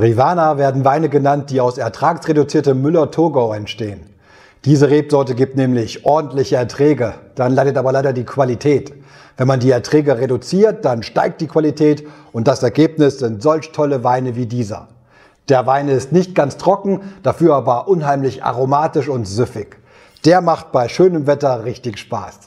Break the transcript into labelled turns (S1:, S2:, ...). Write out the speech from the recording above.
S1: Rivana werden Weine genannt, die aus ertragsreduziertem Müller-Togau entstehen. Diese Rebsorte gibt nämlich ordentliche Erträge, dann leidet aber leider die Qualität. Wenn man die Erträge reduziert, dann steigt die Qualität und das Ergebnis sind solch tolle Weine wie dieser. Der Wein ist nicht ganz trocken, dafür aber unheimlich aromatisch und süffig. Der macht bei schönem Wetter richtig Spaß.